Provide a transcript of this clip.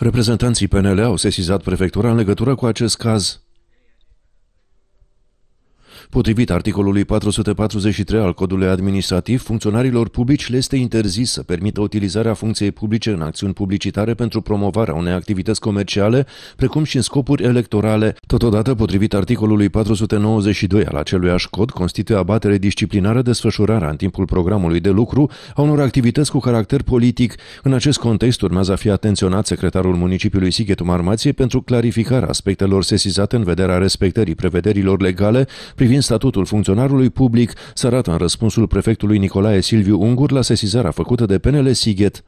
Reprezentanții PNL au sesizat prefectura în legătură cu acest caz. Potrivit articolului 443 al codului administrativ, funcționarilor publici le este interzis să permită utilizarea funcției publice în acțiuni publicitare pentru promovarea unei activități comerciale, precum și în scopuri electorale. Totodată, potrivit articolului 492 al aceluiași cod, constituie abatere disciplinară desfășurarea în timpul programului de lucru a unor activități cu caracter politic. În acest context urmează a fi atenționat secretarul municipiului Sighetu Marmație pentru clarificarea aspectelor sesizate în vederea respectării prevederilor legale privind privind statutul funcționarului public, arată în răspunsul prefectului Nicolae Silviu Ungur la sesizarea făcută de PNL Sighet